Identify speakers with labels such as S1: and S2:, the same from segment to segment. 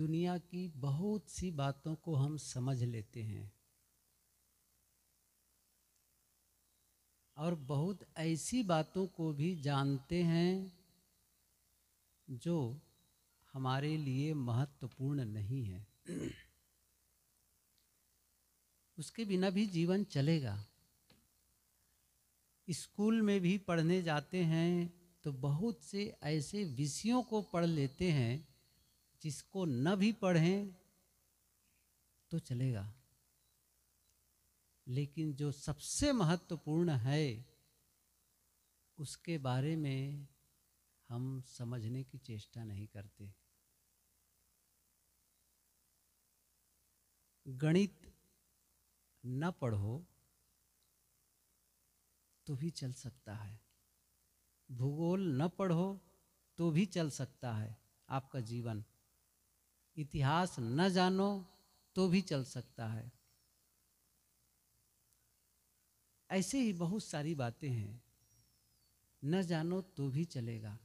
S1: दुनिया की बहुत सी बातों को हम समझ लेते हैं और बहुत ऐसी बातों को भी जानते हैं जो हमारे लिए महत्वपूर्ण नहीं है उसके बिना भी जीवन चलेगा स्कूल में भी पढ़ने जाते हैं तो बहुत से ऐसे विषयों को पढ़ लेते हैं जिसको न भी पढ़ें तो चलेगा लेकिन जो सबसे महत्वपूर्ण है उसके बारे में हम समझने की चेष्टा नहीं करते गणित न पढ़ो तो भी चल सकता है भूगोल न पढ़ो तो भी चल सकता है आपका जीवन इतिहास न जानो तो भी चल सकता है ऐसे ही बहुत सारी बातें हैं न जानो तो भी चलेगा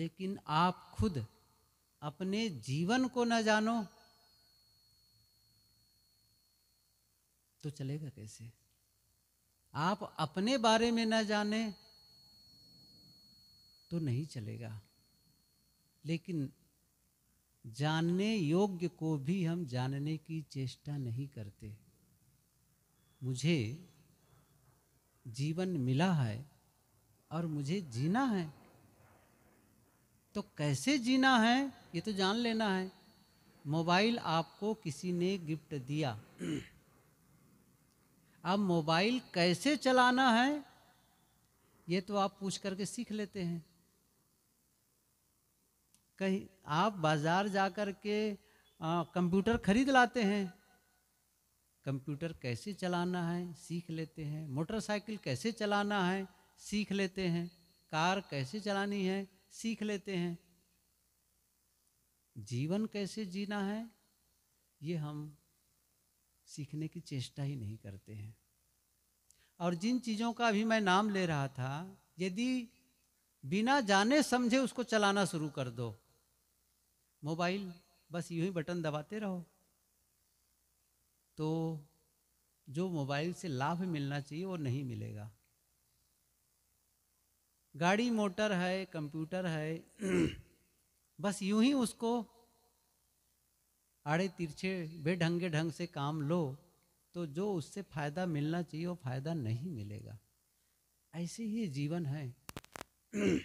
S1: लेकिन आप खुद अपने जीवन को न जानो तो चलेगा कैसे आप अपने बारे में न जाने तो नहीं चलेगा लेकिन जानने योग्य को भी हम जानने की चेष्टा नहीं करते मुझे जीवन मिला है और मुझे जीना है तो कैसे जीना है ये तो जान लेना है मोबाइल आपको किसी ने गिफ्ट दिया अब मोबाइल कैसे चलाना है ये तो आप पूछ करके सीख लेते हैं कहीं आप बाज़ार जा कर के कंप्यूटर खरीद लाते हैं कंप्यूटर कैसे चलाना है सीख लेते हैं मोटरसाइकिल कैसे चलाना है सीख लेते हैं कार कैसे चलानी है सीख लेते हैं जीवन कैसे जीना है ये हम सीखने की चेष्टा ही नहीं करते हैं और जिन चीज़ों का भी मैं नाम ले रहा था यदि बिना जाने समझे उसको चलाना शुरू कर दो मोबाइल बस यूं ही बटन दबाते रहो तो जो मोबाइल से लाभ मिलना चाहिए वो नहीं मिलेगा गाड़ी मोटर है कंप्यूटर है बस यूं ही उसको आड़े तिरछे बेढंगे ढंग से काम लो तो जो उससे फ़ायदा मिलना चाहिए वो फ़ायदा नहीं मिलेगा ऐसे ही जीवन है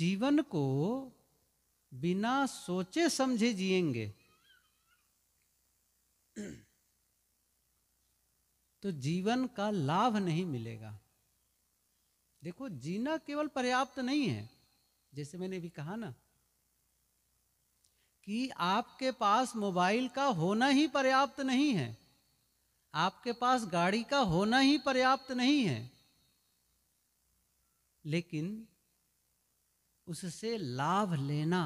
S1: जीवन को बिना सोचे समझे जिएंगे तो जीवन का लाभ नहीं मिलेगा देखो जीना केवल पर्याप्त नहीं है जैसे मैंने भी कहा ना कि आपके पास मोबाइल का होना ही पर्याप्त नहीं है आपके पास गाड़ी का होना ही पर्याप्त नहीं है लेकिन उससे लाभ लेना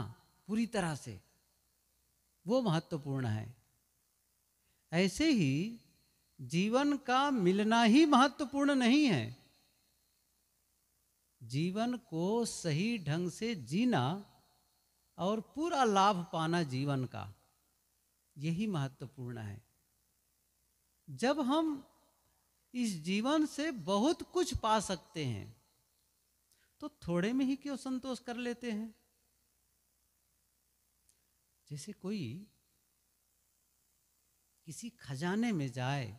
S1: पूरी तरह से वो महत्वपूर्ण है ऐसे ही जीवन का मिलना ही महत्वपूर्ण नहीं है जीवन को सही ढंग से जीना और पूरा लाभ पाना जीवन का यही महत्वपूर्ण है जब हम इस जीवन से बहुत कुछ पा सकते हैं तो थोड़े में ही क्यों संतोष कर लेते हैं जैसे कोई किसी खजाने में जाए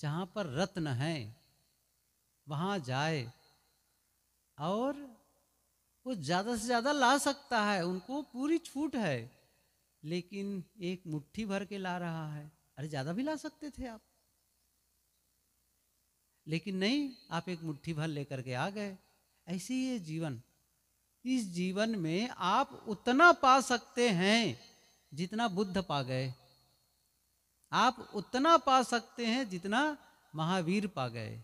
S1: जहां पर रत्न है वहां जाए और वो ज़्यादा से ज़्यादा ला सकता है उनको पूरी छूट है लेकिन एक मुट्ठी भर के ला रहा है अरे ज़्यादा भी ला सकते थे आप लेकिन नहीं आप एक मुट्ठी भर लेकर के आ गए ऐसे है जीवन इस जीवन में आप उतना पा सकते हैं जितना बुद्ध पा गए आप उतना पा सकते हैं जितना महावीर पा गए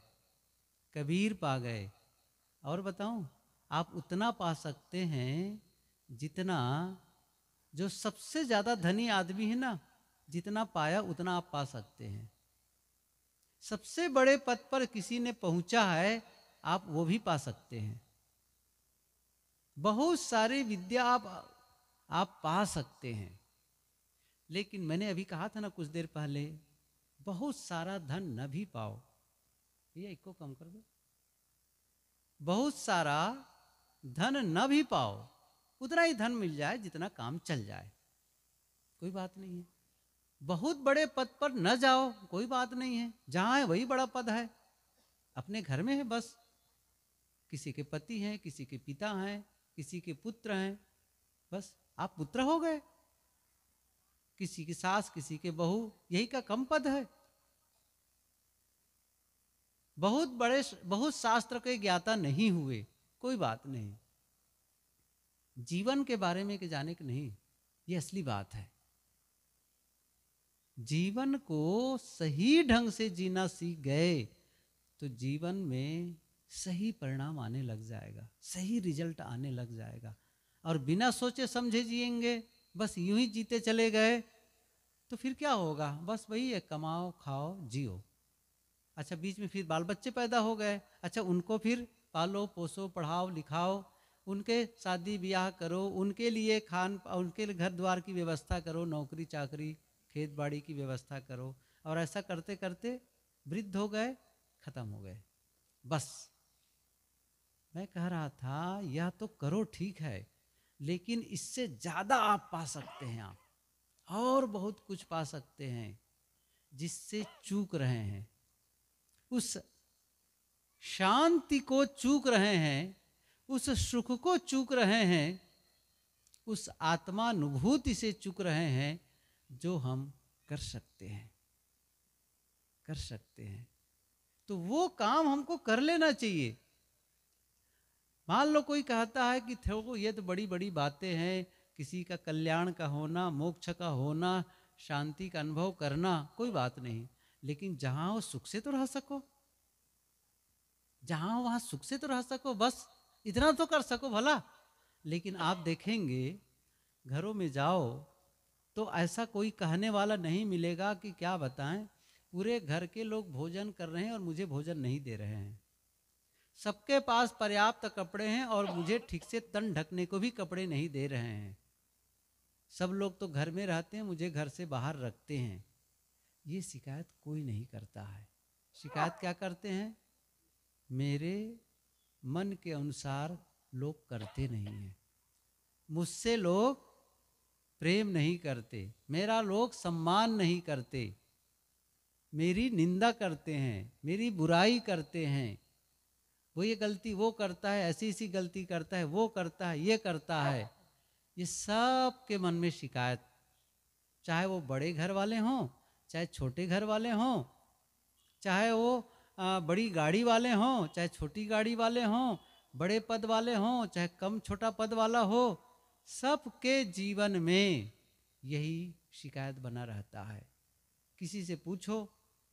S1: कबीर पा गए और बताऊं आप उतना पा सकते हैं जितना जो सबसे ज़्यादा धनी आदमी है ना जितना पाया उतना आप पा सकते हैं सबसे बड़े पद पर किसी ने पहुंचा है आप वो भी पा सकते हैं बहुत सारे विद्या आप आप पा सकते हैं लेकिन मैंने अभी कहा था ना कुछ देर पहले बहुत सारा धन न भी पाओ भैया इको कम कर दो बहुत सारा धन न भी पाओ उतना ही धन मिल जाए जितना काम चल जाए कोई बात नहीं है बहुत बड़े पद पर न जाओ कोई बात नहीं है जहां है वही बड़ा पद है अपने घर में है बस किसी के पति हैं किसी के पिता हैं किसी के पुत्र हैं बस आप पुत्र हो गए किसी की सास किसी के बहू यही का कम पद है बहुत बड़े बहुत शास्त्र के ज्ञाता नहीं हुए कोई बात नहीं जीवन के बारे में के जाने के नहीं ये असली बात है जीवन को सही ढंग से जीना सीख गए तो जीवन में सही परिणाम आने लग जाएगा सही रिजल्ट आने लग जाएगा और बिना सोचे समझे जिएंगे बस यूं ही जीते चले गए तो फिर क्या होगा बस वही है कमाओ खाओ जियो अच्छा बीच में फिर बाल बच्चे पैदा हो गए अच्छा उनको फिर पालो पोसो पढ़ाओ लिखाओ उनके शादी ब्याह करो उनके लिए खान उनके लिए घर द्वार की व्यवस्था करो नौकरी चाकरी खेत बाड़ी की व्यवस्था करो और ऐसा करते करते वृद्ध हो गए ख़त्म हो गए बस मैं कह रहा था यह तो करो ठीक है लेकिन इससे ज़्यादा आप पा सकते हैं आप और बहुत कुछ पा सकते हैं जिससे चूक रहे हैं उस शांति को चूक रहे हैं उस सुख को चूक रहे हैं उस आत्मानुभूति से चूक रहे हैं जो हम कर सकते हैं कर सकते हैं तो वो काम हमको कर लेना चाहिए मान लो कोई कहता है कि देखो ये तो बड़ी बड़ी बातें हैं किसी का कल्याण का होना मोक्ष का होना शांति का अनुभव करना कोई बात नहीं लेकिन जहाँ हो सुख से तो रह सको जहाँ हो वहाँ सुख से तो रह सको बस इतना तो कर सको भला लेकिन आप देखेंगे घरों में जाओ तो ऐसा कोई कहने वाला नहीं मिलेगा कि क्या बताएं पूरे घर के लोग भोजन कर रहे हैं और मुझे भोजन नहीं दे रहे हैं सबके पास पर्याप्त कपड़े हैं और मुझे ठीक से तन ढकने को भी कपड़े नहीं दे रहे हैं सब लोग तो घर में रहते हैं मुझे घर से बाहर रखते हैं ये शिकायत कोई नहीं करता है शिकायत क्या करते हैं मेरे मन के अनुसार लोग करते नहीं हैं मुझसे लोग प्रेम नहीं करते मेरा लोग सम्मान नहीं करते मेरी निंदा करते हैं मेरी बुराई करते हैं वो ये गलती वो करता है ऐसी ऐसी गलती करता है वो करता है ये करता है ये सब के मन में शिकायत चाहे वो बड़े घर वाले हों चाहे छोटे घर वाले हों चाहे वो बड़ी गाड़ी वाले हों चाहे छोटी गाड़ी वाले हों बड़े पद वाले हों चाहे कम छोटा पद वाला हो सबके जीवन में यही शिकायत बना रहता है किसी से पूछो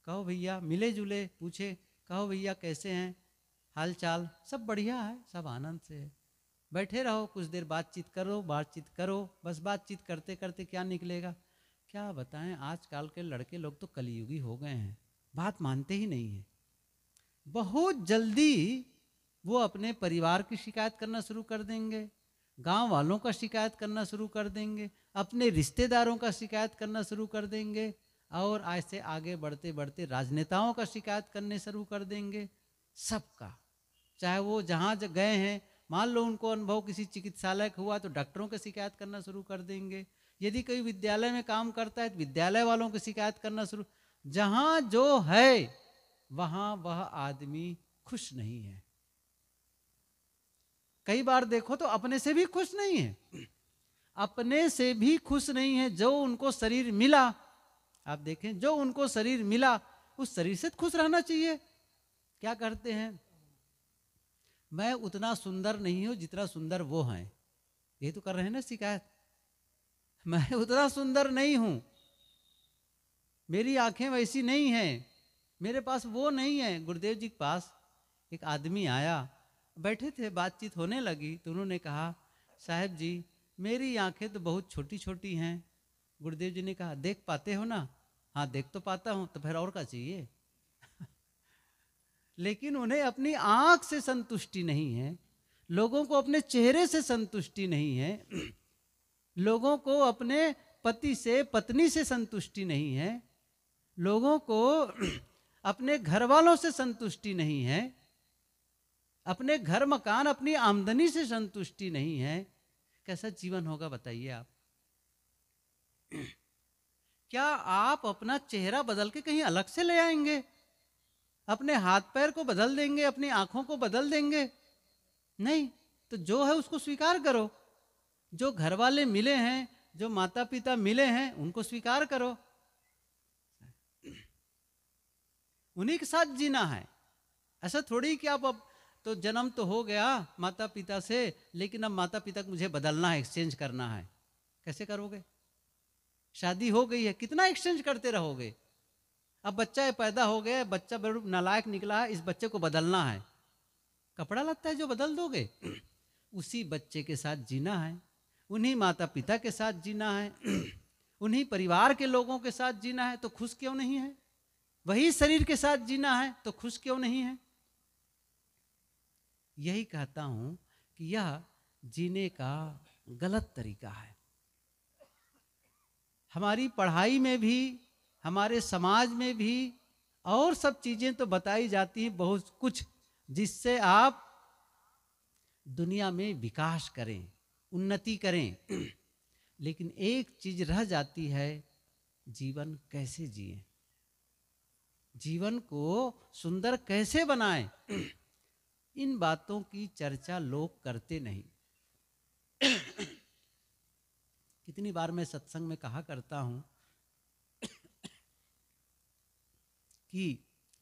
S1: कहो भैया मिले जुले पूछे कहो भैया कैसे हैं हाल चाल सब बढ़िया है सब आनंद से है बैठे रहो कुछ देर बातचीत करो बातचीत करो बस बातचीत करते करते क्या निकलेगा क्या बताएं आजकल के लड़के लोग तो कलयुगी हो गए हैं बात मानते ही नहीं है बहुत जल्दी वो अपने परिवार की शिकायत करना शुरू कर देंगे गांव वालों का शिकायत करना शुरू कर देंगे अपने रिश्तेदारों का शिकायत करना शुरू कर देंगे और ऐसे आगे बढ़ते बढ़ते राजनेताओं का शिकायत करने शुरू कर देंगे सबका चाहे वो जहाँ गए हैं मान लो उनको अनुभव किसी चिकित्सालय का हुआ तो डॉक्टरों की शिकायत करना शुरू कर देंगे यदि कोई विद्यालय में काम करता है तो विद्यालय वालों की शिकायत करना शुरू जहाँ जो है वहाँ वह आदमी खुश नहीं है कई बार देखो तो अपने से भी खुश नहीं है अपने से भी खुश नहीं है जो उनको शरीर मिला आप देखें जो उनको शरीर मिला उस शरीर से खुश रहना चाहिए क्या करते हैं मैं उतना सुंदर नहीं हूं जितना सुंदर वो हैं ये तो कर रहे हैं ना शिकायत मैं उतना सुंदर नहीं हूं मेरी आंखें वैसी नहीं हैं मेरे पास वो नहीं है गुरुदेव जी के पास एक आदमी आया बैठे थे बातचीत होने लगी तो उन्होंने कहा साहब जी मेरी आंखें तो बहुत छोटी छोटी हैं गुरुदेव जी ने कहा देख पाते हो ना हाँ देख तो पाता हूँ तो फिर और का चाहिए लेकिन उन्हें अपनी आंख से संतुष्टि नहीं है लोगों को अपने चेहरे से संतुष्टि नहीं है लोगों को अपने पति से पत्नी से संतुष्टि नहीं है लोगों को अपने घर वालों से संतुष्टि नहीं है अपने घर मकान अपनी आमदनी से संतुष्टि नहीं है कैसा जीवन होगा बताइए आप क्या आप अपना चेहरा बदल के कहीं अलग से ले आएंगे अपने हाथ पैर को बदल देंगे अपनी आंखों को बदल देंगे नहीं तो जो है उसको स्वीकार करो जो घर वाले मिले हैं जो माता पिता मिले हैं उनको स्वीकार करो उन्हीं के साथ जीना है ऐसा थोड़ी कि आप अब तो जन्म तो हो गया माता पिता से लेकिन अब माता पिता को मुझे बदलना है एक्सचेंज करना है कैसे करोगे शादी हो गई है कितना एक्सचेंज करते रहोगे अब बच्चा ये पैदा हो गया बच्चा नालायक निकला है इस बच्चे को बदलना है कपड़ा लगता है जो बदल दोगे उसी बच्चे के साथ जीना है उन्हीं माता पिता के साथ जीना है उन्हीं परिवार के लोगों के साथ जीना है तो खुश क्यों नहीं है वही शरीर के साथ जीना है तो खुश क्यों नहीं है यही कहता हूं कि यह जीने का गलत तरीका है हमारी पढ़ाई में भी हमारे समाज में भी और सब चीज़ें तो बताई जाती हैं बहुत कुछ जिससे आप दुनिया में विकास करें उन्नति करें लेकिन एक चीज़ रह जाती है जीवन कैसे जिए जीवन को सुंदर कैसे बनाएं इन बातों की चर्चा लोग करते नहीं कितनी बार मैं सत्संग में कहा करता हूं कि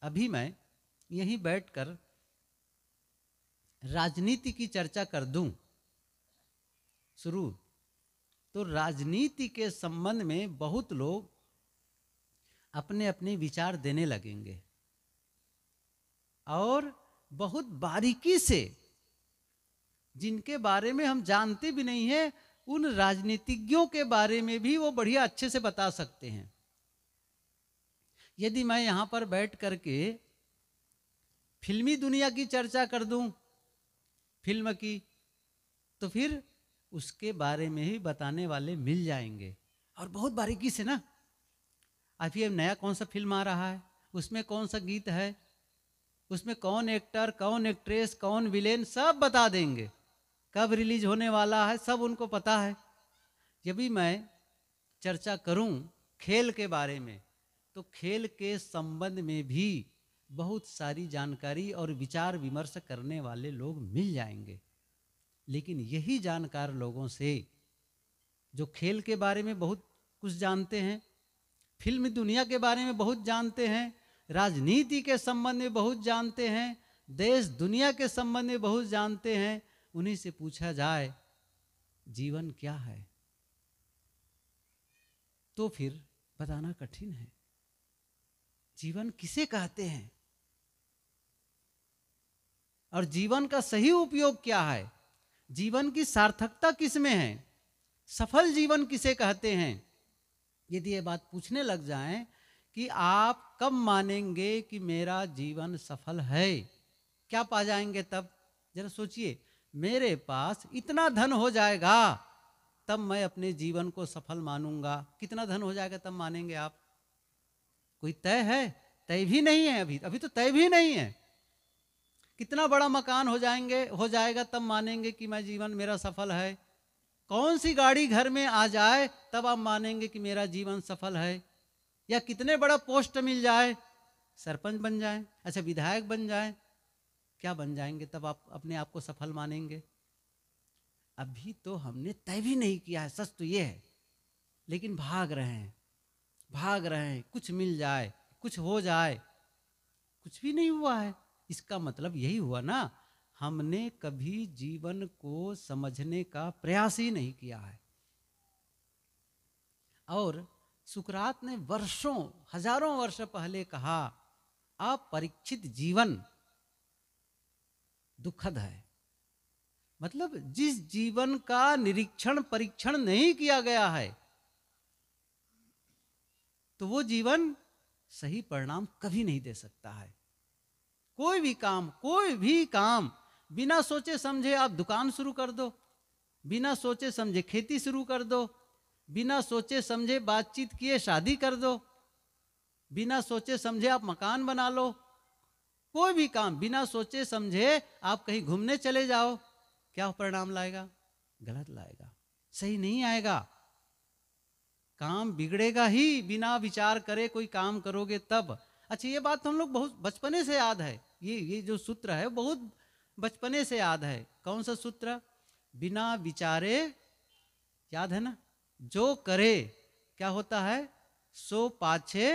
S1: अभी मैं यहीं बैठकर राजनीति की चर्चा कर दूं शुरू तो राजनीति के संबंध में बहुत लोग अपने अपने विचार देने लगेंगे और बहुत बारीकी से जिनके बारे में हम जानते भी नहीं हैं उन राजनीतिज्ञों के बारे में भी वो बढ़िया अच्छे से बता सकते हैं यदि मैं यहाँ पर बैठ करके फिल्मी दुनिया की चर्चा कर दूँ फिल्म की तो फिर उसके बारे में ही बताने वाले मिल जाएंगे और बहुत बारीकी से ना अभी अब नया कौन सा फिल्म आ रहा है उसमें कौन सा गीत है उसमें कौन एक्टर कौन एक्ट्रेस कौन विलेन सब बता देंगे कब रिलीज होने वाला है सब उनको पता है यदि मैं चर्चा करूं खेल के बारे में तो खेल के संबंध में भी बहुत सारी जानकारी और विचार विमर्श करने वाले लोग मिल जाएंगे लेकिन यही जानकार लोगों से जो खेल के बारे में बहुत कुछ जानते हैं फिल्म दुनिया के बारे में बहुत जानते हैं राजनीति के संबंध में बहुत जानते हैं देश दुनिया के संबंध में बहुत जानते हैं उन्हीं से पूछा जाए जीवन क्या है तो फिर बताना कठिन है जीवन किसे कहते हैं और जीवन का सही उपयोग क्या है जीवन की सार्थकता किस में है सफल जीवन किसे कहते हैं यदि ये बात पूछने लग जाए कि आप कब मानेंगे कि मेरा जीवन सफल है क्या पा जाएंगे तब जरा सोचिए मेरे पास इतना धन हो जाएगा तब मैं अपने जीवन को सफल मानूंगा कितना धन हो जाएगा तब मानेंगे आप कोई तय है तय भी नहीं है अभी अभी तो तय भी नहीं है कितना बड़ा मकान हो जाएंगे हो जाएगा तब मानेंगे कि मैं जीवन मेरा सफल है कौन सी गाड़ी घर में आ जाए तब आप मानेंगे कि मेरा जीवन सफल है या कितने बड़ा पोस्ट मिल जाए सरपंच बन जाए अच्छा विधायक बन जाए क्या बन जाएंगे तब आप अपने आप को सफल मानेंगे अभी तो हमने तय भी नहीं किया है सच तो ये है लेकिन भाग रहे हैं भाग रहे हैं कुछ मिल जाए कुछ हो जाए कुछ भी नहीं हुआ है इसका मतलब यही हुआ ना हमने कभी जीवन को समझने का प्रयास ही नहीं किया है और सुकरात ने वर्षों हजारों वर्ष पहले कहा अपरीक्षित जीवन दुखद है मतलब जिस जीवन का निरीक्षण परीक्षण नहीं किया गया है तो वो जीवन सही परिणाम कभी नहीं दे सकता है कोई भी काम कोई भी काम बिना सोचे समझे आप दुकान शुरू कर दो बिना सोचे समझे खेती शुरू कर दो बिना सोचे समझे बातचीत किए शादी कर दो बिना सोचे समझे आप मकान बना लो कोई भी काम बिना सोचे समझे आप कहीं घूमने चले जाओ क्या परिणाम लाएगा गलत लाएगा सही नहीं आएगा काम बिगड़ेगा ही बिना विचार करे कोई काम करोगे तब अच्छा ये बात तो हम लोग बहुत बचपने से याद है ये ये जो सूत्र है बहुत बचपने से याद है कौन सा सूत्र बिना विचारे याद है ना जो करे क्या होता है सो पाछे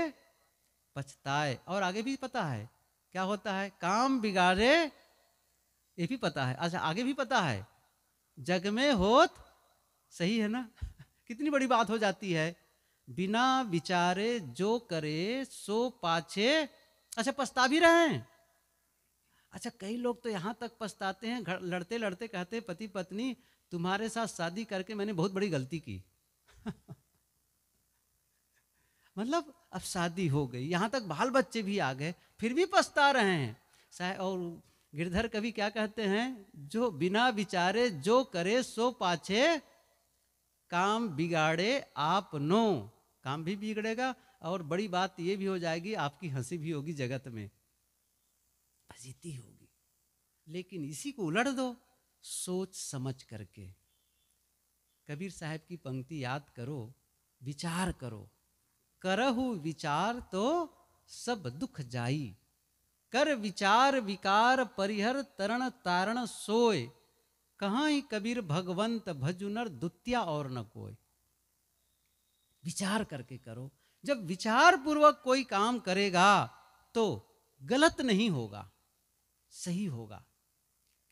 S1: पछताए और आगे भी पता है क्या होता है काम बिगाड़े ये भी पता है अच्छा आगे भी पता है जग में होत सही है ना कितनी बड़ी बात हो जाती है बिना विचारे जो करे सो पाछे अच्छा पछता भी रहे अच्छा कई लोग तो यहां तक पछताते हैं लड़ते लड़ते कहते हैं पति पत्नी तुम्हारे साथ शादी करके मैंने बहुत बड़ी गलती की मतलब अब शादी हो गई यहां तक बाल बच्चे भी आ गए फिर भी पछता रहे हैं शायद और गिरधर कभी क्या कहते हैं जो बिना विचारे जो करे सो पाछे काम बिगाड़े आप नो काम भी बिगड़ेगा और बड़ी बात यह भी हो जाएगी आपकी हंसी भी होगी जगत में अजीती होगी लेकिन इसी को उलट दो सोच समझ करके कबीर साहब की पंक्ति याद करो विचार करो करहु विचार तो सब दुख जाई कर विचार विकार परिहर तरण तारण सोय कहा ही कबीर भगवंत भजुनर दुतिया और न कोई विचार करके करो जब विचार पूर्वक कोई काम करेगा तो गलत नहीं होगा सही होगा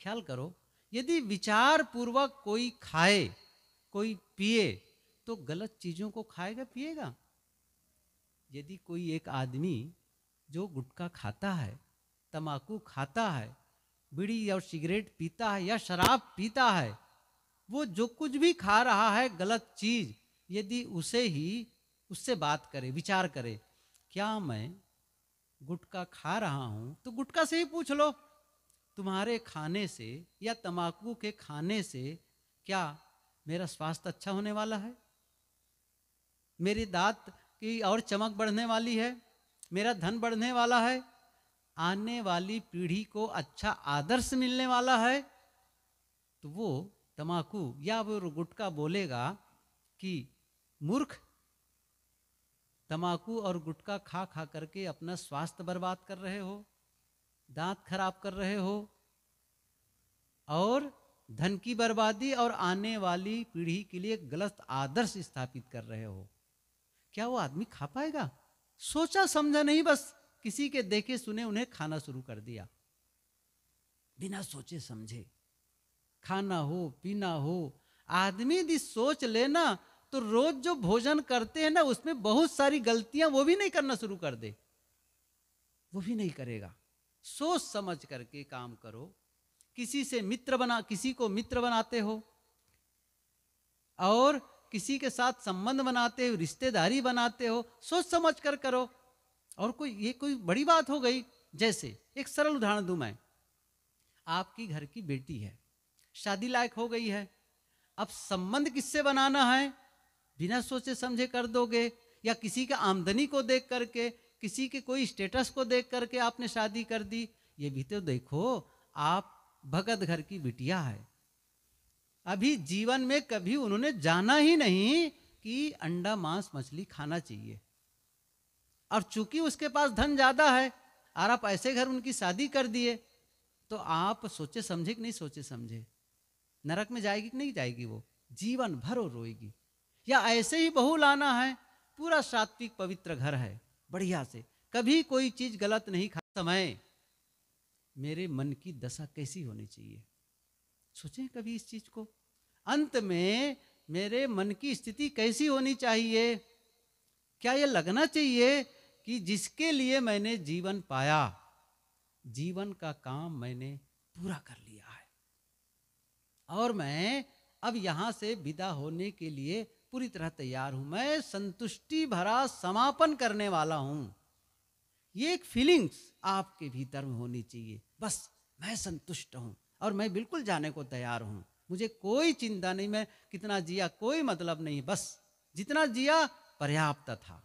S1: ख्याल करो यदि विचार पूर्वक कोई खाए कोई पिए तो गलत चीज़ों को खाएगा पिएगा यदि कोई एक आदमी जो गुटखा खाता है तमाकू खाता है बीड़ी और सिगरेट पीता है या शराब पीता है वो जो कुछ भी खा रहा है गलत चीज यदि उसे ही उससे बात करे विचार करे क्या मैं गुटखा खा रहा हूँ तो गुटखा से ही पूछ लो तुम्हारे खाने से या तम्बाकू के खाने से क्या मेरा स्वास्थ्य अच्छा होने वाला है मेरी दांत की और चमक बढ़ने वाली है मेरा धन बढ़ने वाला है आने वाली पीढ़ी को अच्छा आदर्श मिलने वाला है तो वो तमाकू या वो गुटका बोलेगा कि मूर्ख तमाकू और गुटका खा खा करके अपना स्वास्थ्य बर्बाद कर रहे हो दांत खराब कर रहे हो और धन की बर्बादी और आने वाली पीढ़ी के लिए गलत आदर्श स्थापित कर रहे हो क्या वो आदमी खा पाएगा सोचा समझा नहीं बस किसी के देखे सुने उन्हें खाना शुरू कर दिया बिना सोचे समझे खाना हो पीना हो आदमी यदि सोच लेना तो रोज जो भोजन करते हैं ना उसमें बहुत सारी गलतियां वो भी नहीं करना शुरू कर दे वो भी नहीं करेगा सोच समझ करके काम करो किसी से मित्र बना किसी को मित्र बनाते हो और किसी के साथ संबंध बनाते हो रिश्तेदारी बनाते हो सोच समझ कर करो और कोई ये कोई बड़ी बात हो गई जैसे एक सरल उदाहरण दूं मैं आपकी घर की बेटी है शादी लायक हो गई है अब संबंध किससे बनाना है बिना सोचे समझे कर दोगे या किसी के आमदनी को देख करके किसी के कोई स्टेटस को देख करके आपने शादी कर दी ये भी तो देखो आप भगत घर की बिटिया है अभी जीवन में कभी उन्होंने जाना ही नहीं कि अंडा मांस मछली खाना चाहिए और चूंकि उसके पास धन ज़्यादा है और आप ऐसे घर उनकी शादी कर दिए तो आप सोचे समझे कि नहीं सोचे समझे नरक में जाएगी कि नहीं जाएगी वो जीवन भर और रोएगी या ऐसे ही बहू लाना है पूरा सात्विक पवित्र घर है बढ़िया से कभी कोई चीज़ गलत नहीं खा समय मेरे मन की दशा कैसी होनी चाहिए सोचे कभी इस चीज़ को अंत में मेरे मन की स्थिति कैसी होनी चाहिए क्या यह लगना चाहिए कि जिसके लिए मैंने जीवन पाया जीवन का काम मैंने पूरा कर लिया है और मैं अब यहां से विदा होने के लिए पूरी तरह तैयार हूं मैं संतुष्टि भरा समापन करने वाला हूं ये एक फीलिंग्स आपके भीतर में होनी चाहिए बस मैं संतुष्ट हूं और मैं बिल्कुल जाने को तैयार हूं मुझे कोई चिंता नहीं मैं कितना जिया कोई मतलब नहीं बस जितना जिया पर्याप्त था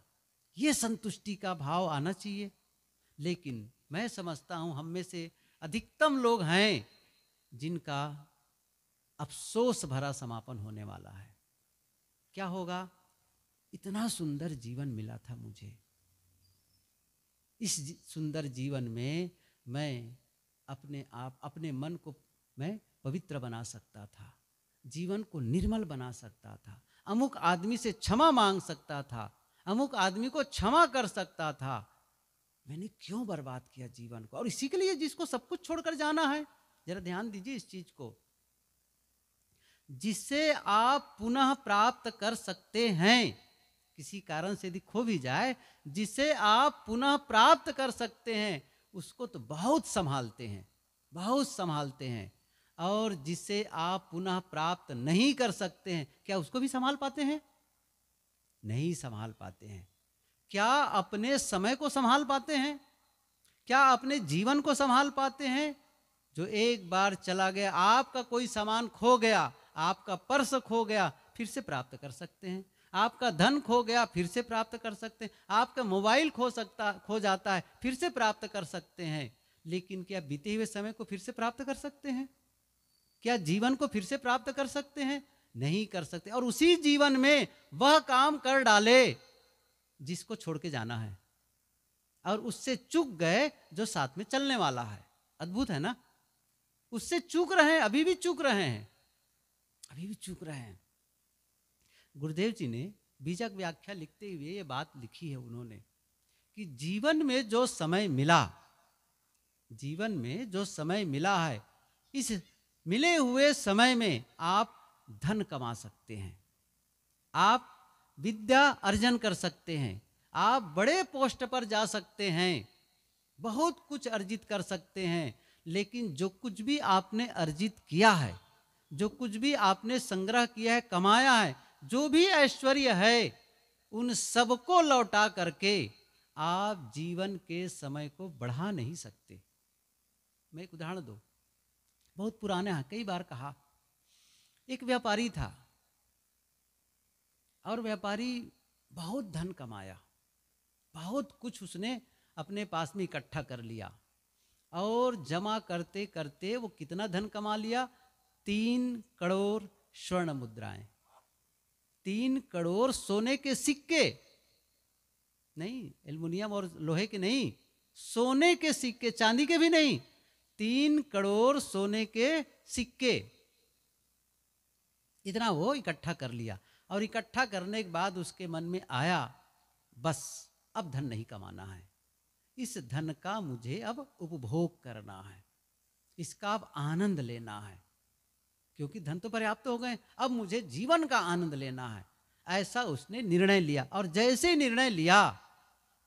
S1: ये संतुष्टि का भाव आना चाहिए लेकिन मैं समझता हूँ हम में से अधिकतम लोग हैं जिनका अफसोस भरा समापन होने वाला है क्या होगा इतना सुंदर जीवन मिला था मुझे इस सुंदर जीवन में मैं अपने आप अपने मन को मैं पवित्र बना सकता था जीवन को निर्मल बना सकता था अमुक आदमी से क्षमा मांग सकता था अमुक आदमी को क्षमा कर सकता था मैंने क्यों बर्बाद किया जीवन को और इसी के लिए जिसको सब कुछ छोड़कर जाना है जरा ध्यान दीजिए इस चीज को जिसे आप पुनः प्राप्त कर सकते हैं किसी कारण से यदि खो भी जाए जिसे आप पुनः प्राप्त कर सकते हैं उसको तो बहुत संभालते हैं बहुत संभालते हैं और जिसे आप पुनः प्राप्त नहीं कर सकते हैं क्या उसको भी संभाल पाते हैं नहीं संभाल पाते हैं क्या अपने समय को संभाल पाते हैं क्या अपने जीवन को संभाल पाते हैं जो एक बार चला गया आपका कोई सामान खो गया आपका पर्स खो गया फिर से प्राप्त कर सकते हैं आपका धन खो गया फिर से प्राप्त कर सकते हैं आपका मोबाइल खो सकता खो जाता है फिर से प्राप्त कर सकते हैं लेकिन क्या बीते हुए समय को फिर से प्राप्त कर सकते हैं क्या जीवन को फिर से प्राप्त कर सकते हैं नहीं कर सकते और उसी जीवन में वह काम कर डाले जिसको छोड़ के जाना है और उससे चूक गए जो साथ में चलने वाला है अद्भुत है ना उससे चूक रहे हैं अभी भी चूक रहे हैं अभी भी चूक रहे हैं गुरुदेव जी ने बीजक व्याख्या लिखते हुए ये बात लिखी है उन्होंने कि जीवन में जो समय मिला जीवन में जो समय मिला है इस मिले हुए समय में आप धन कमा सकते हैं आप विद्या अर्जन कर सकते हैं आप बड़े पोस्ट पर जा सकते हैं बहुत कुछ अर्जित कर सकते हैं लेकिन जो कुछ भी आपने अर्जित किया है जो कुछ भी आपने संग्रह किया है कमाया है जो भी ऐश्वर्य है उन सबको लौटा करके आप जीवन के समय को बढ़ा नहीं सकते मैं एक उदाहरण दो बहुत पुराने हैं कई बार कहा एक व्यापारी था और व्यापारी बहुत धन कमाया बहुत कुछ उसने अपने पास में इकट्ठा कर लिया और जमा करते करते वो कितना धन कमा लिया तीन करोड़ स्वर्ण मुद्राएं तीन करोड़ सोने के सिक्के नहीं एल्युमिनियम और लोहे के नहीं सोने के सिक्के चांदी के भी नहीं तीन करोड़ सोने के सिक्के इतना वो इकट्ठा कर लिया और इकट्ठा करने के बाद उसके मन में आया बस अब धन नहीं कमाना है इस धन का मुझे अब उपभोग करना है इसका अब आनंद लेना है क्योंकि धन तो पर्याप्त हो गए अब मुझे जीवन का आनंद लेना है ऐसा उसने निर्णय लिया और जैसे निर्णय लिया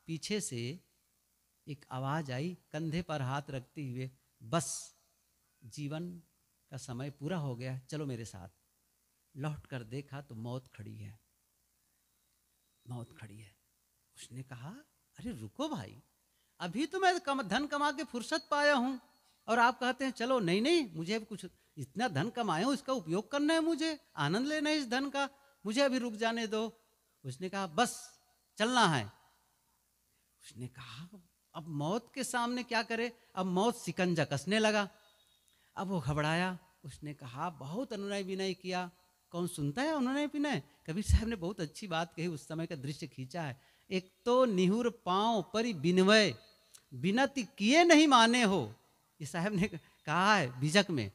S1: पीछे से एक आवाज आई कंधे पर हाथ रखते हुए बस जीवन का समय पूरा हो गया चलो मेरे साथ लौट कर देखा तो मौत खड़ी है मौत खड़ी है उसने कहा अरे रुको भाई अभी तो मैं कम, धन कमा के फुर्सत पाया हूँ और आप कहते हैं चलो नहीं नहीं मुझे कुछ इतना धन कमाया इसका उपयोग करना है मुझे आनंद लेना है इस धन का मुझे अभी रुक जाने दो उसने कहा बस चलना है उसने कहा अब मौत के सामने क्या करे अब मौत सिकंजा कसने लगा अब वो घबराया उसने कहा बहुत अनुनय विनय किया कौन सुनता है उन्होंने भी नहीं कबीर साहब ने बहुत अच्छी बात कही उस समय का दृश्य खींचा है एक तो निहुर पाँव परि बिनवय बिनति किए नहीं माने हो ये साहब ने कहा है बीजक में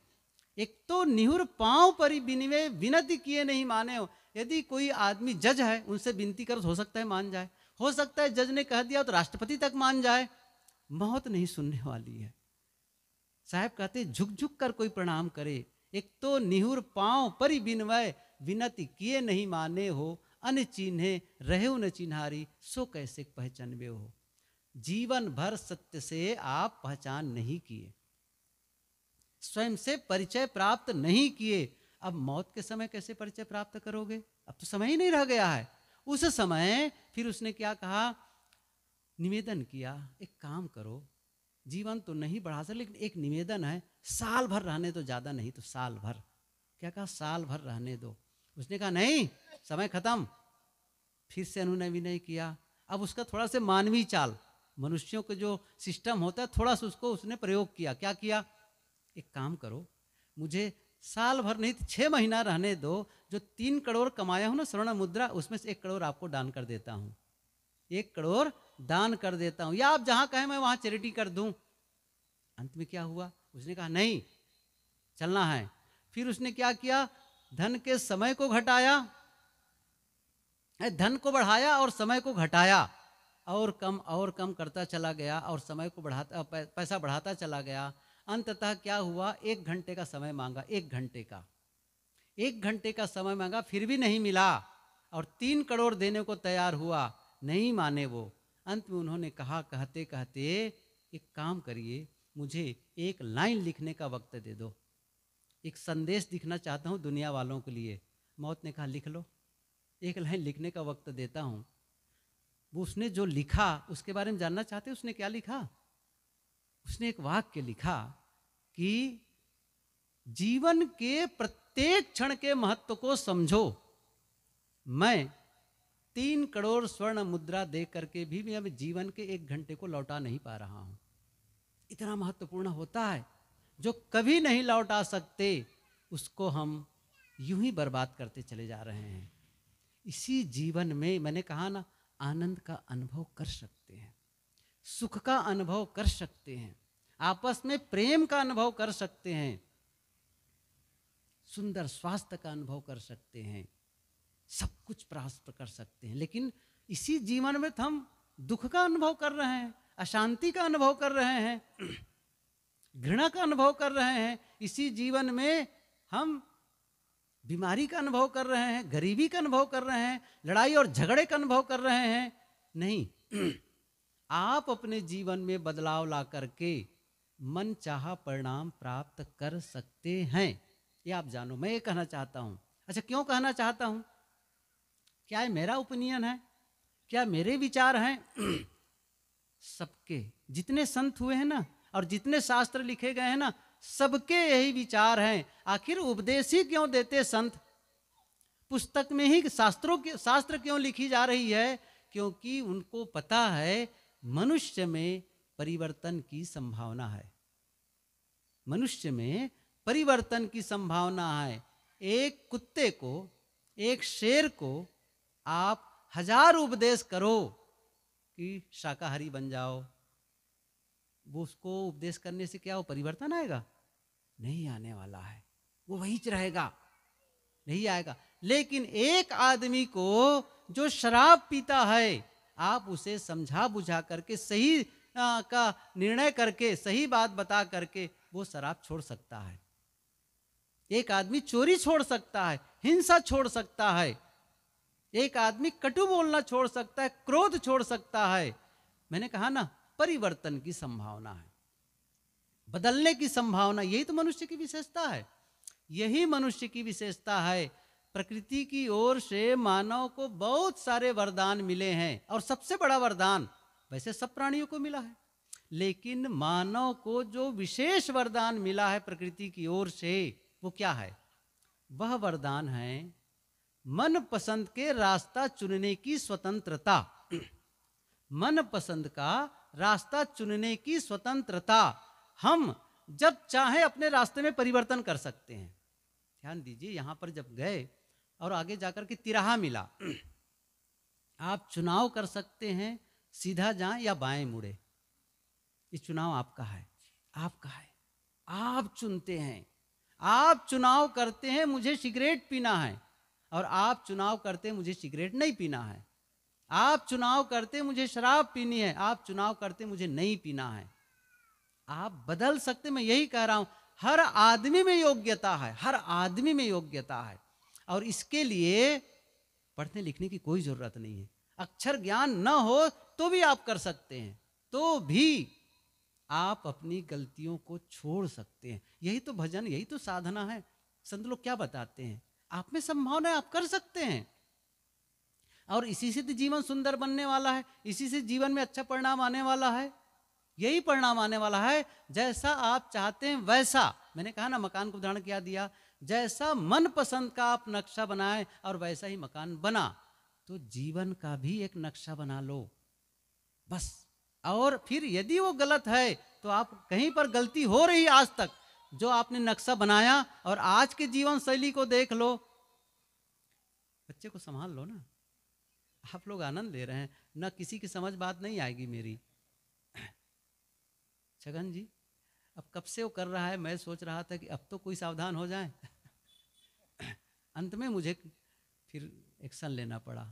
S1: एक तो निहुर पाँव परि बिनवे विनती किए नहीं माने हो यदि कोई आदमी जज है उनसे विनती कर हो सकता है मान जाए हो सकता है जज ने कह दिया तो राष्ट्रपति तक मान जाए मौत नहीं सुनने वाली है साहब कहते झुक झुक कर कोई प्रणाम करे एक तो निहुर पाँव परि बिनवय विनती किए नहीं माने हो अन चिन्हे रहे न चिन्हारी सो कैसे पहचानवे हो जीवन भर सत्य से आप पहचान नहीं किए स्वयं से परिचय प्राप्त नहीं किए अब मौत के समय कैसे परिचय प्राप्त करोगे अब तो समय ही नहीं रह गया है उस समय फिर उसने क्या कहा निवेदन किया एक काम करो जीवन तो नहीं बढ़ा सकते लेकिन एक निवेदन है साल भर रहने दो ज़्यादा नहीं तो साल भर क्या कहा साल भर रहने दो उसने कहा नहीं समय खत्म फिर से उन्होंने भी नहीं किया अब उसका थोड़ा से मानवीय चाल मनुष्यों का जो सिस्टम होता है थोड़ा सा उसको उसने प्रयोग किया क्या किया एक काम करो मुझे साल भर नहीं तो छः महीना रहने दो जो तीन करोड़ कमाया हूँ ना स्वर्ण मुद्रा उसमें से एक करोड़ आपको दान कर देता हूँ एक करोड़ दान कर देता हूँ या आप जहाँ कहें मैं वहाँ चैरिटी कर दूँ अंत में क्या हुआ उसने कहा नहीं चलना है फिर उसने क्या किया धन के समय को घटाया धन को बढ़ाया और समय को घटाया और कम और कम करता चला गया और समय को बढ़ाता पैसा बढ़ाता चला गया अंततः क्या हुआ एक घंटे का समय मांगा एक घंटे का एक घंटे का समय मांगा फिर भी नहीं मिला और तीन करोड़ देने को तैयार हुआ नहीं माने वो अंत में उन्होंने कहा कहते कहते एक काम करिए मुझे एक लाइन लिखने का वक्त दे दो एक संदेश दिखना चाहता हूँ दुनिया वालों के लिए मौत ने कहा लिख लो एक लाइन लिखने का वक्त देता हूँ वो उसने जो लिखा उसके बारे में जानना चाहते उसने क्या लिखा उसने एक वाक्य लिखा कि जीवन के प्रत्येक क्षण के महत्व को समझो मैं तीन करोड़ स्वर्ण मुद्रा दे करके भी मैं जीवन के एक घंटे को लौटा नहीं पा रहा हूं इतना महत्वपूर्ण होता है जो कभी नहीं लौट आ सकते उसको हम यूं ही बर्बाद करते चले जा रहे हैं इसी जीवन में मैंने कहा ना आनंद का अनुभव कर सकते हैं सुख का अनुभव कर सकते हैं आपस में प्रेम का अनुभव कर सकते हैं सुंदर स्वास्थ्य का अनुभव कर सकते हैं सब कुछ प्राप्त कर सकते हैं लेकिन इसी जीवन में तो हम दुख का अनुभव कर रहे हैं अशांति का अनुभव कर रहे हैं घृणा का अनुभव कर रहे हैं इसी जीवन में हम बीमारी का अनुभव कर रहे हैं गरीबी का अनुभव कर रहे हैं लड़ाई और झगड़े का अनुभव कर रहे हैं नहीं आप अपने जीवन में बदलाव ला करके मन चाह परिणाम प्राप्त कर सकते हैं ये आप जानो मैं ये कहना चाहता हूँ अच्छा क्यों कहना चाहता हूँ क्या ये मेरा ओपिनियन है क्या मेरे विचार हैं सबके जितने संत हुए हैं ना और जितने शास्त्र लिखे गए हैं ना सबके यही विचार हैं आखिर उपदेश ही क्यों देते संत पुस्तक में ही शास्त्रों के शास्त्र क्यों लिखी जा रही है क्योंकि उनको पता है मनुष्य में परिवर्तन की संभावना है मनुष्य में परिवर्तन की संभावना है एक कुत्ते को एक शेर को आप हजार उपदेश करो कि शाकाहारी बन जाओ वो उसको उपदेश करने से क्या वो परिवर्तन आएगा नहीं आने वाला है वो वही रहेगा नहीं आएगा लेकिन एक आदमी को जो शराब पीता है आप उसे समझा बुझा करके सही आ, का निर्णय करके सही बात बता करके वो शराब छोड़ सकता है एक आदमी चोरी छोड़ सकता है हिंसा छोड़ सकता है एक आदमी कटु बोलना छोड़ सकता है क्रोध छोड़ सकता है मैंने कहा ना परिवर्तन की संभावना है बदलने की संभावना यही तो मनुष्य की विशेषता है यही मनुष्य की विशेषता है प्रकृति की ओर से मानव को बहुत सारे वरदान मिले हैं और सबसे बड़ा वरदान वैसे सब प्राणियों को मिला है लेकिन मानव को जो विशेष वरदान मिला है प्रकृति की ओर से वो क्या है वह वरदान है मन पसंद के रास्ता चुनने की स्वतंत्रता मन पसंद का रास्ता चुनने की स्वतंत्रता हम जब चाहे अपने रास्ते में परिवर्तन कर सकते हैं ध्यान दीजिए यहां पर जब गए और आगे जाकर के तिराहा मिला आप चुनाव कर सकते हैं सीधा जाएं या बाएं मुड़े ये चुनाव आपका है आपका है आप चुनते हैं आप चुनाव करते हैं मुझे सिगरेट पीना है और आप चुनाव करते मुझे सिगरेट नहीं पीना है आप चुनाव करते मुझे शराब पीनी है आप चुनाव करते मुझे नहीं पीना है आप बदल सकते मैं यही कह रहा हूं हर आदमी में योग्यता है हर आदमी में योग्यता है और इसके लिए पढ़ने लिखने की कोई जरूरत नहीं है अक्षर ज्ञान न हो तो भी आप कर सकते हैं तो भी आप अपनी गलतियों को छोड़ सकते हैं यही तो भजन यही तो साधना है संत लोग क्या बताते हैं आप में संभावना है आप कर सकते हैं और इसी से तो जीवन सुंदर बनने वाला है इसी से जीवन में अच्छा परिणाम आने वाला है यही परिणाम आने वाला है जैसा आप चाहते हैं वैसा मैंने कहा ना मकान को उदाहरण क्या दिया जैसा मन पसंद का आप नक्शा बनाए और वैसा ही मकान बना तो जीवन का भी एक नक्शा बना लो बस और फिर यदि वो गलत है तो आप कहीं पर गलती हो रही आज तक जो आपने नक्शा बनाया और आज के जीवन शैली को देख लो बच्चे को संभाल लो ना आप लोग आनंद ले रहे हैं ना किसी की समझ बात नहीं आएगी मेरी छगन जी अब कब से वो कर रहा है मैं सोच रहा था कि अब तो कोई सावधान हो जाए अंत में मुझे फिर एक्शन लेना पड़ा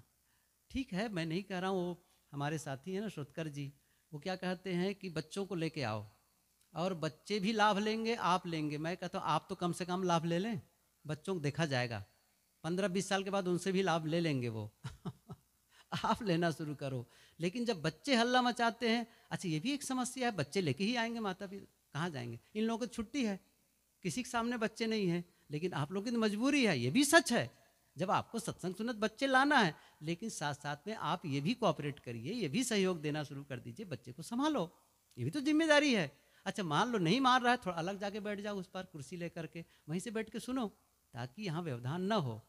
S1: ठीक है मैं नहीं कह रहा हूँ वो हमारे साथी हैं ना श्रोतकर जी वो क्या कहते हैं कि बच्चों को लेके आओ और बच्चे भी लाभ लेंगे आप लेंगे मैं कहता हूँ आप तो कम से कम लाभ ले लें बच्चों को देखा जाएगा पंद्रह बीस साल के बाद उनसे भी लाभ ले लेंगे वो आप लेना शुरू करो लेकिन जब बच्चे हल्ला मचाते हैं अच्छा ये भी एक समस्या है बच्चे लेके ही आएंगे माता पिता कहाँ जाएंगे इन लोगों को छुट्टी है किसी के सामने बच्चे नहीं हैं लेकिन आप लोगों की तो मजबूरी है ये भी सच है जब आपको सत्संग सुनत बच्चे लाना है लेकिन साथ साथ में आप ये भी कॉपरेट करिए ये भी सहयोग देना शुरू कर दीजिए बच्चे को संभालो ये भी तो जिम्मेदारी है अच्छा मान लो नहीं मान रहा है थोड़ा अलग जाके बैठ जाओ उस पर कुर्सी लेकर के वहीं से बैठ के सुनो ताकि यहाँ व्यवधान न हो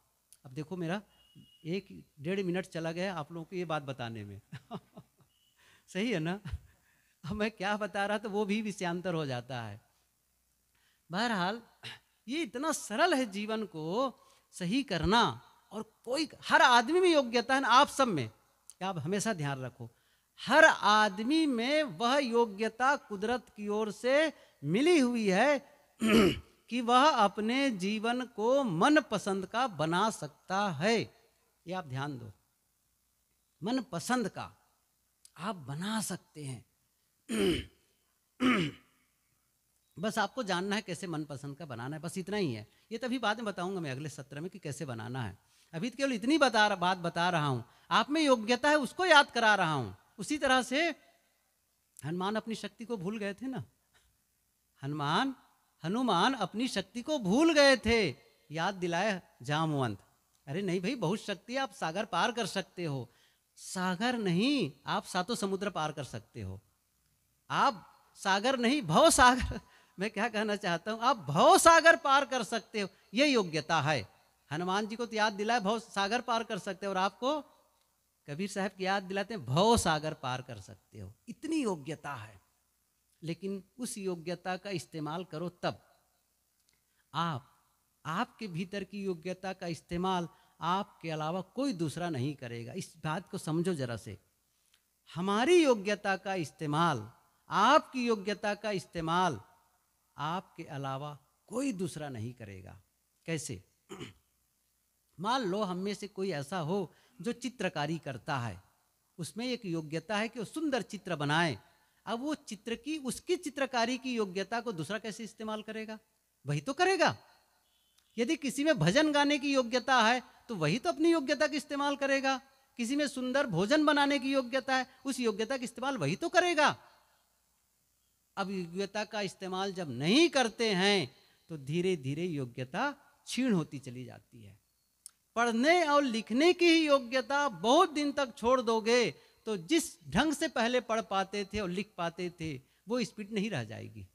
S1: अब देखो मेरा एक डेढ़ मिनट चला गया आप लोगों को ये बात बताने में सही है ना अब मैं क्या बता रहा तो वो भी विषयांतर हो जाता है बहरहाल ये इतना सरल है जीवन को सही करना और कोई हर आदमी में योग्यता है ना आप सब में आप हमेशा ध्यान रखो हर आदमी में वह योग्यता कुदरत की ओर से मिली हुई है कि वह अपने जीवन को मन पसंद का बना सकता है ये आप ध्यान दो मन पसंद का आप बना सकते हैं बस आपको जानना है कैसे मन पसंद का बनाना है बस इतना ही है ये तभी बाद में बताऊंगा मैं अगले सत्र में कि कैसे बनाना है अभी तो केवल इतनी बता बात बता रहा हूं आप में योग्यता है उसको याद करा रहा हूं उसी तरह से हनुमान अपनी शक्ति को भूल गए थे ना हनुमान हनुमान अपनी शक्ति को भूल गए थे याद दिलाए जामवंत अरे नहीं भाई बहुत शक्ति आप सागर पार कर सकते हो सागर नहीं आप सातों समुद्र पार कर सकते हो आप सागर नहीं भव सागर मैं क्या कहना चाहता हूं आप भव सागर पार कर सकते हो ये योग्यता है हनुमान जी को तो याद दिलाए भव सागर पार कर सकते हो और आपको कबीर साहब की याद दिलाते हैं भव सागर पार कर सकते हो इतनी योग्यता है लेकिन उस योग्यता का इस्तेमाल करो तब आप आपके भीतर की योग्यता का इस्तेमाल आपके अलावा कोई दूसरा नहीं करेगा इस बात को समझो जरा से हमारी योग्यता का इस्तेमाल आपकी योग्यता का इस्तेमाल आपके अलावा कोई दूसरा नहीं करेगा कैसे मान लो हम में से कोई ऐसा हो जो चित्रकारी करता है उसमें एक योग्यता है कि वो सुंदर चित्र बनाए अब वो चित्र की उसकी चित्रकारी की योग्यता को दूसरा कैसे इस्तेमाल करेगा वही तो करेगा यदि किसी में भजन गाने की योग्यता है तो वही तो अपनी योग्यता का इस्तेमाल करेगा किसी में सुंदर भोजन बनाने की योग्यता है उस योग्यता का इस्तेमाल वही तो करेगा अब योग्यता का इस्तेमाल जब नहीं करते हैं तो धीरे धीरे योग्यता क्षीण होती चली जाती है पढ़ने और लिखने की ही योग्यता बहुत दिन तक छोड़ दोगे तो जिस ढंग से पहले पढ़ पाते थे और लिख पाते थे वो स्पीड नहीं रह जाएगी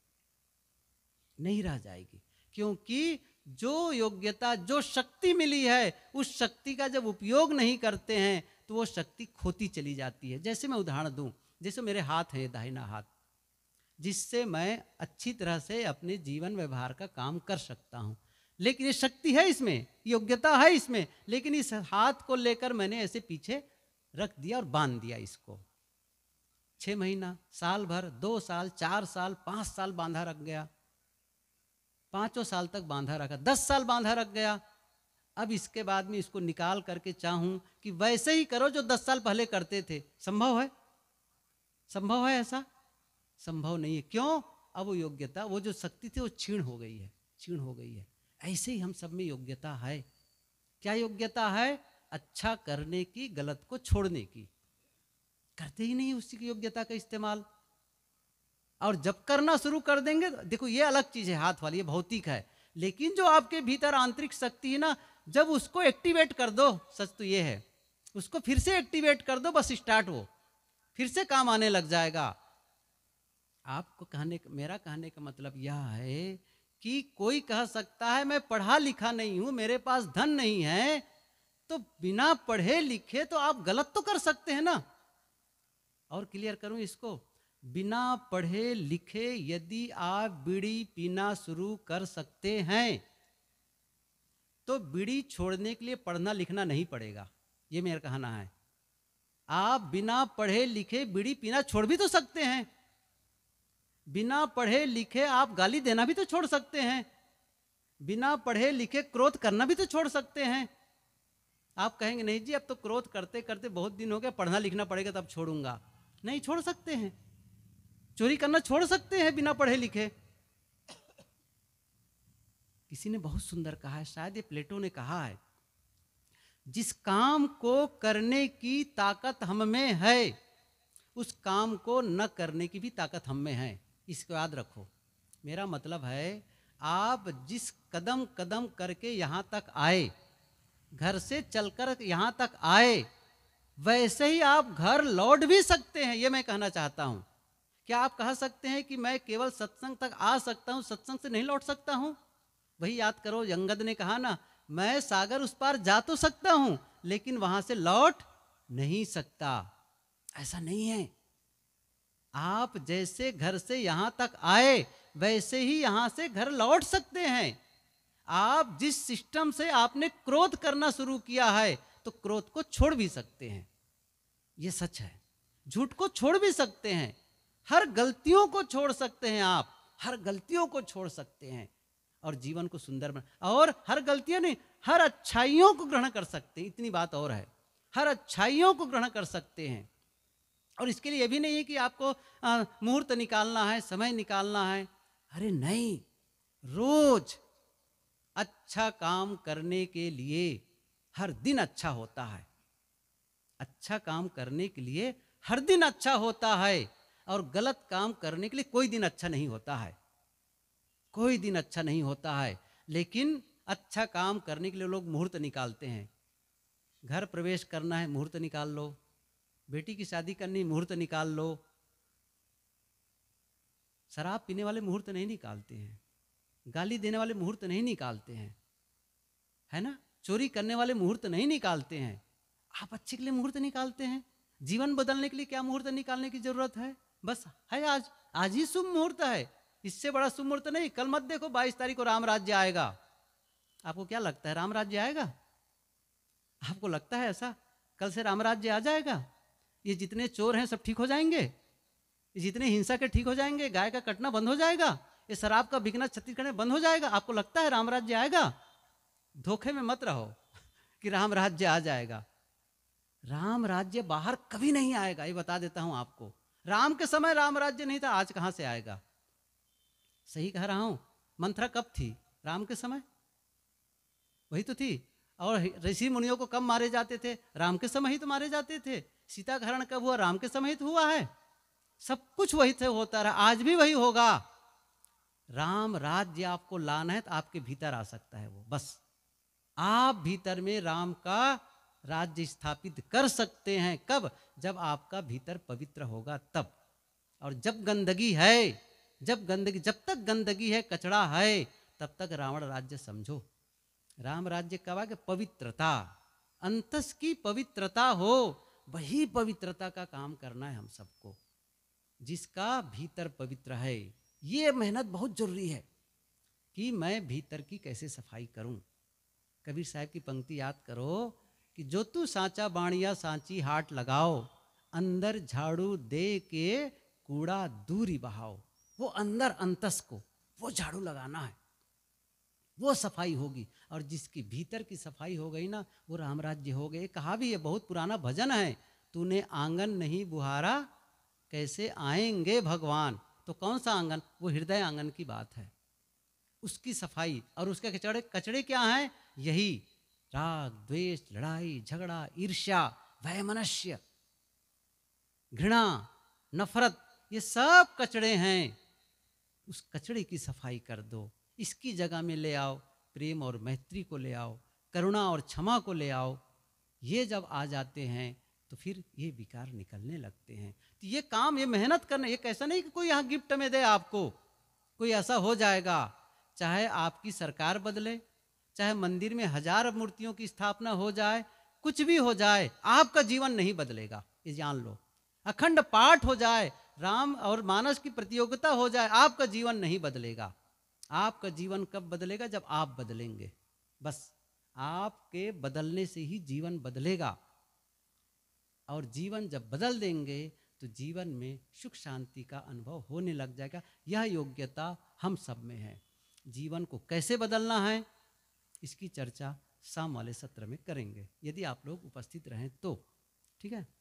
S1: नहीं रह जाएगी क्योंकि जो योग्यता जो शक्ति मिली है उस शक्ति का जब उपयोग नहीं करते हैं तो वो शक्ति खोती चली जाती है जैसे मैं उदाहरण दूं जैसे मेरे हाथ हैं दाहिना हाथ जिससे मैं अच्छी तरह से अपने जीवन व्यवहार का काम कर सकता हूँ लेकिन ये शक्ति है इसमें योग्यता है इसमें लेकिन इस हाथ को लेकर मैंने ऐसे पीछे रख दिया और बांध दिया इसको छह महीना साल भर दो साल चार साल पांच साल बांधा रख गया पांचों साल तक बांधा रखा दस साल बांधा रख गया अब इसके बाद में इसको निकाल करके चाहूं कि वैसे ही करो जो दस साल पहले करते थे संभव है संभव है ऐसा संभव नहीं है क्यों अब वो योग्यता वो जो शक्ति थी वो छीण हो गई है छीण हो गई है ऐसे ही हम सब में योग्यता है क्या योग्यता है अच्छा करने की गलत को छोड़ने की करते ही नहीं की योग्यता का इस्तेमाल और जब करना शुरू कर देंगे देखो ये अलग चीज है हाथ वाली ये भौतिक है लेकिन जो आपके भीतर आंतरिक शक्ति है ना जब उसको एक्टिवेट कर दो सच तो ये है उसको फिर से एक्टिवेट कर दो बस स्टार्ट हो फिर से काम आने लग जाएगा आपको कहने मेरा कहने का मतलब यह है कि कोई कह सकता है मैं पढ़ा लिखा नहीं हूं मेरे पास धन नहीं है तो बिना पढ़े लिखे तो आप गलत तो कर सकते हैं ना और क्लियर करूं इसको बिना पढ़े लिखे यदि आप बीड़ी पीना शुरू कर सकते हैं तो बीड़ी छोड़ने के लिए पढ़ना लिखना नहीं पड़ेगा ये मेरा कहना है आप बिना पढ़े लिखे बीड़ी पीना छोड़ भी तो सकते हैं बिना पढ़े लिखे आप गाली देना भी तो छोड़ सकते हैं बिना पढ़े लिखे क्रोध करना भी तो छोड़ सकते हैं आप कहेंगे नहीं जी अब तो क्रोध करते करते बहुत दिन हो गया पढ़ना लिखना पड़ेगा तब छोड़ूंगा नहीं छोड़ सकते हैं चोरी करना छोड़ सकते हैं बिना पढ़े लिखे किसी ने बहुत सुंदर कहा है शायद ये प्लेटो ने कहा है जिस काम को करने की ताकत हम में है उस काम को न करने की भी ताकत हम में है इसको याद रखो मेरा मतलब है आप जिस कदम कदम करके यहाँ तक आए घर से चलकर यहाँ तक आए वैसे ही आप घर लौट भी सकते हैं ये मैं कहना चाहता हूँ क्या आप कह सकते हैं कि मैं केवल सत्संग तक आ सकता हूँ सत्संग से नहीं लौट सकता हूँ वही याद करो यंगद ने कहा ना मैं सागर उस पार जा तो सकता हूँ लेकिन वहाँ से लौट नहीं सकता ऐसा नहीं है आप जैसे घर से यहाँ तक आए वैसे ही यहाँ से घर लौट सकते हैं आप जिस सिस्टम से आपने क्रोध करना शुरू किया है तो क्रोध को छोड़ भी सकते हैं ये सच है झूठ को छोड़ भी सकते हैं हर गलतियों को छोड़ सकते हैं आप हर गलतियों को छोड़ सकते हैं और जीवन को सुंदर बना और हर गलतियां नहीं हर अच्छाइयों को ग्रहण कर सकते हैं इतनी बात और है हर अच्छाइयों को ग्रहण कर सकते हैं और इसके लिए यह भी नहीं है कि आपको मुहूर्त निकालना है समय निकालना है अरे नहीं रोज अच्छा काम करने के लिए हर दिन अच्छा होता है अच्छा काम करने के लिए हर दिन अच्छा होता है और गलत काम करने के लिए कोई दिन अच्छा नहीं होता है कोई दिन अच्छा नहीं होता है लेकिन अच्छा काम करने के लिए लोग मुहूर्त निकालते हैं घर प्रवेश करना है मुहूर्त निकाल लो बेटी की शादी करनी मुहूर्त निकाल लो शराब पीने वाले मुहूर्त नहीं निकालते हैं गाली देने वाले मुहूर्त नहीं निकालते हैं है ना चोरी करने वाले मुहूर्त नहीं निकालते हैं आप अच्छे के लिए मुहूर्त निकालते हैं जीवन बदलने के लिए क्या मुहूर्त निकालने की जरूरत है बस है आज आज ही शुभ मुहूर्त है इससे बड़ा शुभ मुहूर्त नहीं कल मत देखो बाईस तारीख को राम राज्य आएगा आपको क्या लगता है राम राज्य आएगा आपको लगता है ऐसा कल से राम राज्य आ जाएगा ये जितने चोर हैं सब ठीक हो जाएंगे ये जितने हिंसा के ठीक हो जाएंगे गाय का कटना बंद हो जाएगा ये शराब का बिकना छत्तीसगढ़ में बंद हो जाएगा आपको लगता है राम राज्य आएगा धोखे में मत रहो कि राम राज्य आ जाएगा राम राज्य बाहर कभी नहीं आएगा ये बता देता हूं आपको राम के समय राम राज्य नहीं था आज कहां से आएगा सही कह रहा हूं मंत्रा कब थी राम के समय वही तो थी और ऋषि मुनियों को कब मारे जाते थे राम के समय ही तो मारे जाते थे सीता घरण कब हुआ राम के तो हुआ है सब कुछ वही से होता रहा आज भी वही होगा राम राज्य आपको लाना है तो आपके भीतर आ सकता है वो बस आप भीतर में राम का राज्य स्थापित कर सकते हैं कब जब आपका भीतर पवित्र होगा तब और जब गंदगी है जब गंदगी जब तक गंदगी है कचड़ा है तब तक रावण राज्य समझो राम राज्य कब आगे पवित्रता अंतस की पवित्रता हो वही पवित्रता का काम करना है हम सबको जिसका भीतर पवित्र है ये मेहनत बहुत ज़रूरी है कि मैं भीतर की कैसे सफाई करूं कबीर साहब की पंक्ति याद करो कि जो तू सांचा बाणिया सांची हाट लगाओ अंदर झाड़ू दे के कूड़ा दूरी बहाओ वो अंदर अंतस को वो झाड़ू लगाना है वो सफाई होगी और जिसकी भीतर की सफाई हो गई ना वो राम राज्य हो गए कहा भी ये बहुत पुराना भजन है तूने आंगन नहीं बुहारा कैसे आएंगे भगवान तो कौन सा आंगन वो हृदय आंगन की बात है उसकी सफाई और उसके कचड़े कचड़े क्या हैं यही राग द्वेष लड़ाई झगड़ा ईर्ष्या मनुष्य घृणा नफरत ये सब कचड़े हैं उस कचड़े की सफाई कर दो इसकी जगह में ले आओ प्रेम और मैत्री को ले आओ करुणा और क्षमा को ले आओ ये जब आ जाते हैं तो फिर ये विकार निकलने लगते हैं तो ये काम ये मेहनत करना ये कैसा नहीं कि कोई यहाँ गिफ्ट में दे आपको कोई ऐसा हो जाएगा चाहे आपकी सरकार बदले चाहे मंदिर में हजार मूर्तियों की स्थापना हो जाए कुछ भी हो जाए आपका जीवन नहीं बदलेगा ये जान लो अखंड पाठ हो जाए राम और मानस की प्रतियोगिता हो जाए आपका जीवन नहीं बदलेगा आपका जीवन कब बदलेगा जब आप बदलेंगे बस आपके बदलने से ही जीवन बदलेगा और जीवन जब बदल देंगे तो जीवन में सुख शांति का अनुभव होने लग जाएगा यह योग्यता हम सब में है जीवन को कैसे बदलना है इसकी चर्चा शाम वाले सत्र में करेंगे यदि आप लोग उपस्थित रहें तो ठीक है